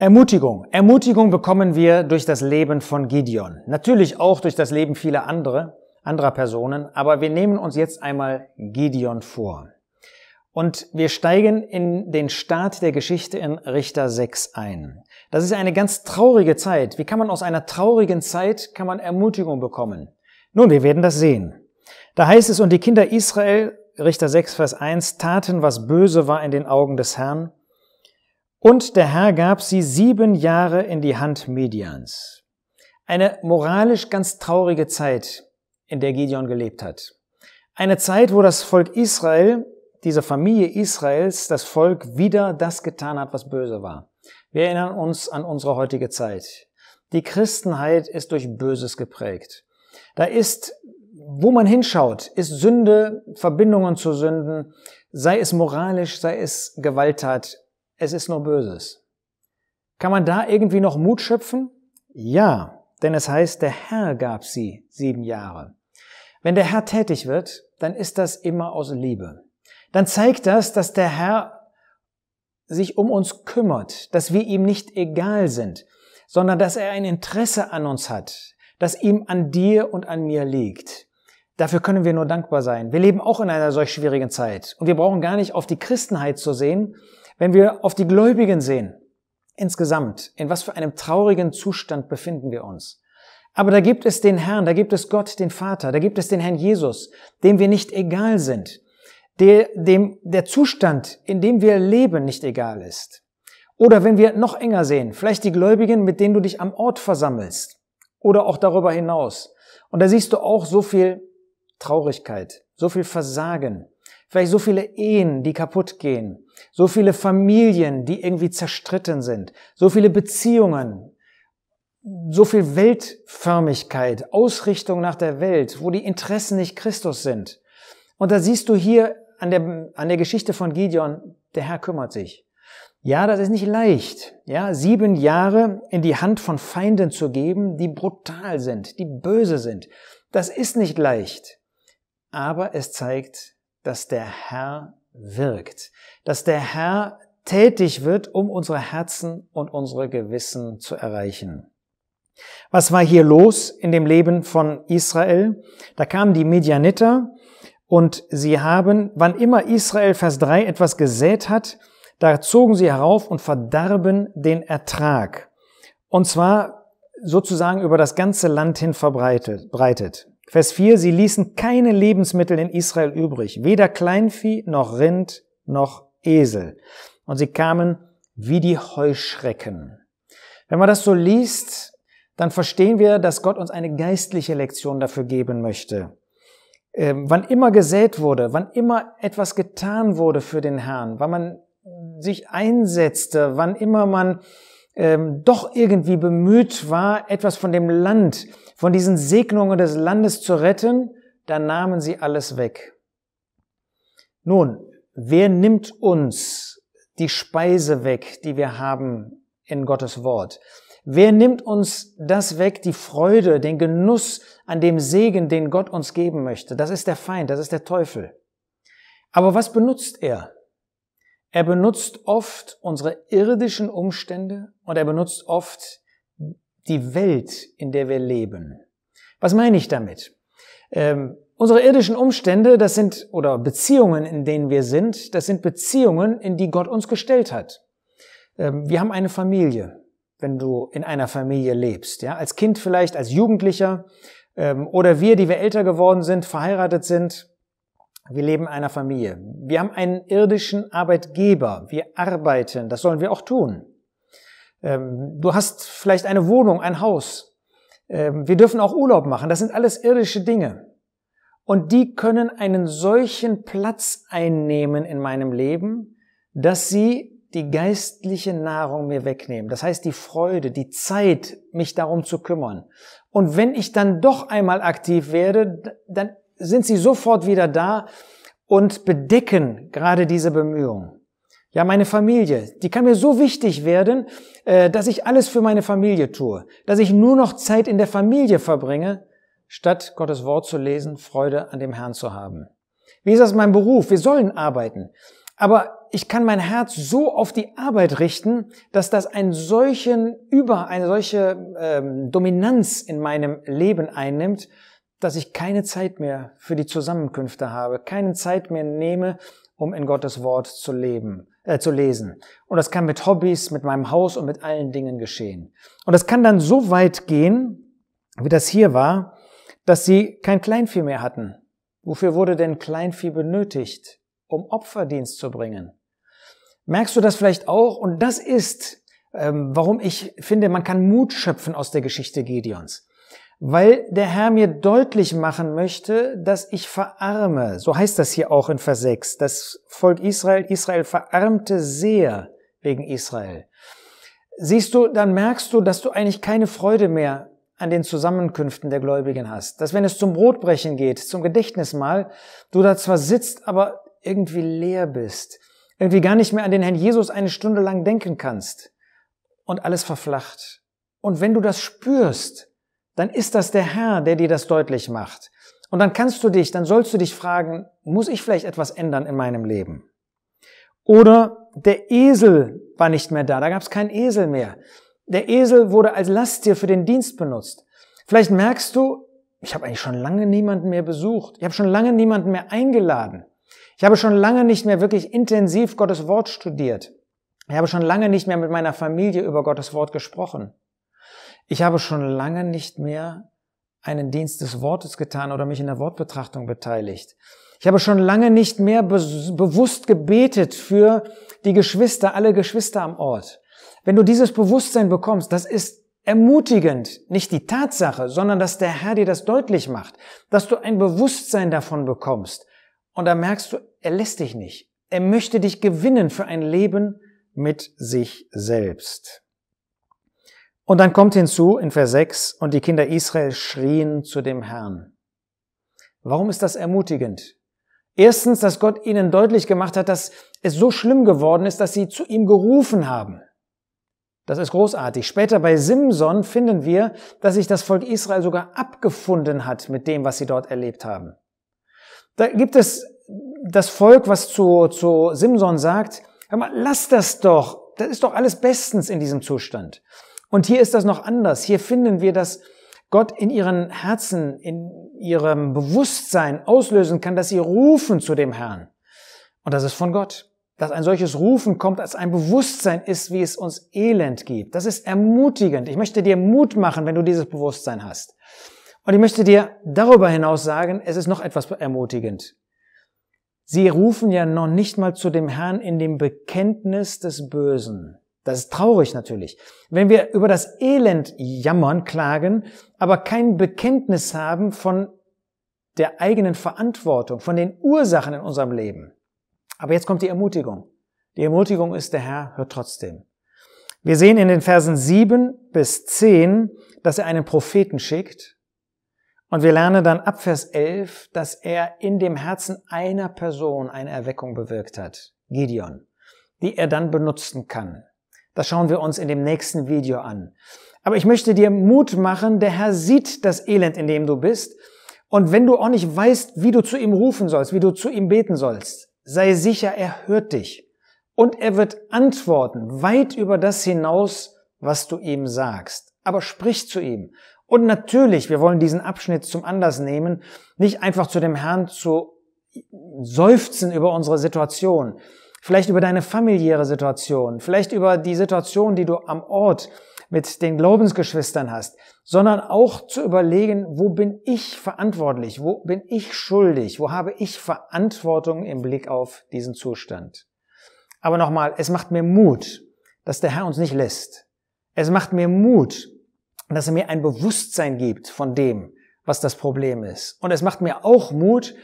Ermutigung. Ermutigung bekommen wir durch das Leben von Gideon. Natürlich auch durch das Leben vieler andere, anderer Personen, aber wir nehmen uns jetzt einmal Gideon vor. Und wir steigen in den Start der Geschichte in Richter 6 ein. Das ist eine ganz traurige Zeit. Wie kann man aus einer traurigen Zeit, kann man Ermutigung bekommen? Nun, wir werden das sehen. Da heißt es, und die Kinder Israel, Richter 6, Vers 1, taten, was böse war in den Augen des Herrn, und der Herr gab sie sieben Jahre in die Hand Medians. Eine moralisch ganz traurige Zeit, in der Gideon gelebt hat. Eine Zeit, wo das Volk Israel, diese Familie Israels, das Volk wieder das getan hat, was böse war. Wir erinnern uns an unsere heutige Zeit. Die Christenheit ist durch Böses geprägt. Da ist, wo man hinschaut, ist Sünde, Verbindungen zu Sünden, sei es moralisch, sei es Gewalttat, es ist nur Böses. Kann man da irgendwie noch Mut schöpfen? Ja, denn es heißt, der Herr gab sie sieben Jahre. Wenn der Herr tätig wird, dann ist das immer aus Liebe. Dann zeigt das, dass der Herr sich um uns kümmert, dass wir ihm nicht egal sind, sondern dass er ein Interesse an uns hat, das ihm an dir und an mir liegt. Dafür können wir nur dankbar sein. Wir leben auch in einer solch schwierigen Zeit und wir brauchen gar nicht auf die Christenheit zu sehen, wenn wir auf die Gläubigen sehen, insgesamt, in was für einem traurigen Zustand befinden wir uns. Aber da gibt es den Herrn, da gibt es Gott, den Vater, da gibt es den Herrn Jesus, dem wir nicht egal sind, der, dem der Zustand, in dem wir leben, nicht egal ist. Oder wenn wir noch enger sehen, vielleicht die Gläubigen, mit denen du dich am Ort versammelst oder auch darüber hinaus. Und da siehst du auch so viel Traurigkeit, so viel Versagen, Vielleicht so viele Ehen, die kaputt gehen, so viele Familien, die irgendwie zerstritten sind, so viele Beziehungen, so viel Weltförmigkeit, Ausrichtung nach der Welt, wo die Interessen nicht Christus sind. Und da siehst du hier an der, an der Geschichte von Gideon, der Herr kümmert sich. Ja, das ist nicht leicht. Ja, sieben Jahre in die Hand von Feinden zu geben, die brutal sind, die böse sind. Das ist nicht leicht. Aber es zeigt, dass der Herr wirkt, dass der Herr tätig wird, um unsere Herzen und unsere Gewissen zu erreichen. Was war hier los in dem Leben von Israel? Da kamen die Medianiter und sie haben, wann immer Israel Vers 3 etwas gesät hat, da zogen sie herauf und verdarben den Ertrag. Und zwar sozusagen über das ganze Land hin verbreitet. Vers 4, sie ließen keine Lebensmittel in Israel übrig, weder Kleinvieh noch Rind noch Esel. Und sie kamen wie die Heuschrecken. Wenn man das so liest, dann verstehen wir, dass Gott uns eine geistliche Lektion dafür geben möchte. Ähm, wann immer gesät wurde, wann immer etwas getan wurde für den Herrn, wann man sich einsetzte, wann immer man ähm, doch irgendwie bemüht war, etwas von dem Land, von diesen Segnungen des Landes zu retten, dann nahmen sie alles weg. Nun, wer nimmt uns die Speise weg, die wir haben in Gottes Wort? Wer nimmt uns das weg, die Freude, den Genuss an dem Segen, den Gott uns geben möchte? Das ist der Feind, das ist der Teufel. Aber was benutzt er? Er benutzt oft unsere irdischen Umstände und er benutzt oft die Welt, in der wir leben. Was meine ich damit? Ähm, unsere irdischen Umstände, das sind, oder Beziehungen, in denen wir sind, das sind Beziehungen, in die Gott uns gestellt hat. Ähm, wir haben eine Familie, wenn du in einer Familie lebst, ja, als Kind vielleicht, als Jugendlicher, ähm, oder wir, die wir älter geworden sind, verheiratet sind, wir leben in einer Familie. Wir haben einen irdischen Arbeitgeber. Wir arbeiten. Das sollen wir auch tun. Ähm, du hast vielleicht eine Wohnung, ein Haus. Ähm, wir dürfen auch Urlaub machen. Das sind alles irdische Dinge. Und die können einen solchen Platz einnehmen in meinem Leben, dass sie die geistliche Nahrung mir wegnehmen. Das heißt, die Freude, die Zeit, mich darum zu kümmern. Und wenn ich dann doch einmal aktiv werde, dann sind sie sofort wieder da und bedecken gerade diese Bemühungen. Ja, meine Familie, die kann mir so wichtig werden, äh, dass ich alles für meine Familie tue, dass ich nur noch Zeit in der Familie verbringe, statt Gottes Wort zu lesen, Freude an dem Herrn zu haben. Wie ist das mein Beruf? Wir sollen arbeiten. Aber ich kann mein Herz so auf die Arbeit richten, dass das einen solchen Über, eine solche ähm, Dominanz in meinem Leben einnimmt, dass ich keine Zeit mehr für die Zusammenkünfte habe, keine Zeit mehr nehme, um in Gottes Wort zu leben, äh, zu lesen. Und das kann mit Hobbys, mit meinem Haus und mit allen Dingen geschehen. Und das kann dann so weit gehen, wie das hier war, dass sie kein Kleinvieh mehr hatten. Wofür wurde denn Kleinvieh benötigt? Um Opferdienst zu bringen. Merkst du das vielleicht auch? Und das ist, ähm, warum ich finde, man kann Mut schöpfen aus der Geschichte Gedeons weil der Herr mir deutlich machen möchte, dass ich verarme. So heißt das hier auch in Vers 6. Das Volk Israel, Israel verarmte sehr wegen Israel. Siehst du, dann merkst du, dass du eigentlich keine Freude mehr an den Zusammenkünften der Gläubigen hast. Dass wenn es zum Brotbrechen geht, zum Gedächtnismahl, du da zwar sitzt, aber irgendwie leer bist. Irgendwie gar nicht mehr an den Herrn Jesus eine Stunde lang denken kannst. Und alles verflacht. Und wenn du das spürst, dann ist das der Herr, der dir das deutlich macht. Und dann kannst du dich, dann sollst du dich fragen, muss ich vielleicht etwas ändern in meinem Leben? Oder der Esel war nicht mehr da, da gab es keinen Esel mehr. Der Esel wurde als Lasttier für den Dienst benutzt. Vielleicht merkst du, ich habe eigentlich schon lange niemanden mehr besucht. Ich habe schon lange niemanden mehr eingeladen. Ich habe schon lange nicht mehr wirklich intensiv Gottes Wort studiert. Ich habe schon lange nicht mehr mit meiner Familie über Gottes Wort gesprochen. Ich habe schon lange nicht mehr einen Dienst des Wortes getan oder mich in der Wortbetrachtung beteiligt. Ich habe schon lange nicht mehr be bewusst gebetet für die Geschwister, alle Geschwister am Ort. Wenn du dieses Bewusstsein bekommst, das ist ermutigend, nicht die Tatsache, sondern dass der Herr dir das deutlich macht, dass du ein Bewusstsein davon bekommst. Und da merkst du, er lässt dich nicht. Er möchte dich gewinnen für ein Leben mit sich selbst. Und dann kommt hinzu in Vers 6, und die Kinder Israel schrien zu dem Herrn. Warum ist das ermutigend? Erstens, dass Gott ihnen deutlich gemacht hat, dass es so schlimm geworden ist, dass sie zu ihm gerufen haben. Das ist großartig. Später bei Simson finden wir, dass sich das Volk Israel sogar abgefunden hat mit dem, was sie dort erlebt haben. Da gibt es das Volk, was zu, zu Simson sagt, hör mal, lass das doch. Das ist doch alles bestens in diesem Zustand. Und hier ist das noch anders. Hier finden wir, dass Gott in ihren Herzen, in ihrem Bewusstsein auslösen kann, dass sie rufen zu dem Herrn. Und das ist von Gott. Dass ein solches Rufen kommt, als ein Bewusstsein ist, wie es uns Elend gibt. Das ist ermutigend. Ich möchte dir Mut machen, wenn du dieses Bewusstsein hast. Und ich möchte dir darüber hinaus sagen, es ist noch etwas ermutigend. Sie rufen ja noch nicht mal zu dem Herrn in dem Bekenntnis des Bösen. Das ist traurig natürlich. Wenn wir über das Elend jammern, klagen, aber kein Bekenntnis haben von der eigenen Verantwortung, von den Ursachen in unserem Leben. Aber jetzt kommt die Ermutigung. Die Ermutigung ist, der Herr hört trotzdem. Wir sehen in den Versen 7 bis 10, dass er einen Propheten schickt. Und wir lernen dann ab Vers 11, dass er in dem Herzen einer Person eine Erweckung bewirkt hat, Gideon, die er dann benutzen kann. Das schauen wir uns in dem nächsten Video an. Aber ich möchte dir Mut machen, der Herr sieht das Elend, in dem du bist. Und wenn du auch nicht weißt, wie du zu ihm rufen sollst, wie du zu ihm beten sollst, sei sicher, er hört dich. Und er wird antworten, weit über das hinaus, was du ihm sagst. Aber sprich zu ihm. Und natürlich, wir wollen diesen Abschnitt zum Anlass nehmen, nicht einfach zu dem Herrn zu seufzen über unsere Situation, vielleicht über deine familiäre Situation, vielleicht über die Situation, die du am Ort mit den Glaubensgeschwistern hast, sondern auch zu überlegen, wo bin ich verantwortlich, wo bin ich schuldig, wo habe ich Verantwortung im Blick auf diesen Zustand. Aber nochmal, es macht mir Mut, dass der Herr uns nicht lässt. Es macht mir Mut, dass er mir ein Bewusstsein gibt von dem, was das Problem ist. Und es macht mir auch Mut,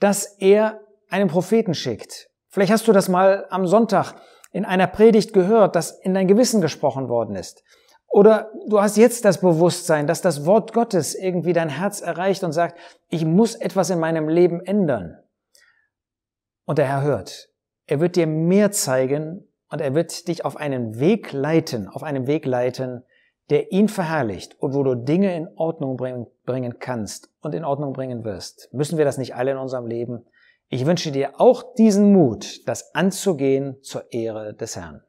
dass er einen Propheten schickt, Vielleicht hast du das mal am Sonntag in einer Predigt gehört, dass in dein Gewissen gesprochen worden ist. Oder du hast jetzt das Bewusstsein, dass das Wort Gottes irgendwie dein Herz erreicht und sagt, ich muss etwas in meinem Leben ändern. Und der Herr hört. Er wird dir mehr zeigen und er wird dich auf einen Weg leiten, auf einen Weg leiten, der ihn verherrlicht und wo du Dinge in Ordnung bringen kannst und in Ordnung bringen wirst. Müssen wir das nicht alle in unserem Leben? Ich wünsche dir auch diesen Mut, das anzugehen zur Ehre des Herrn.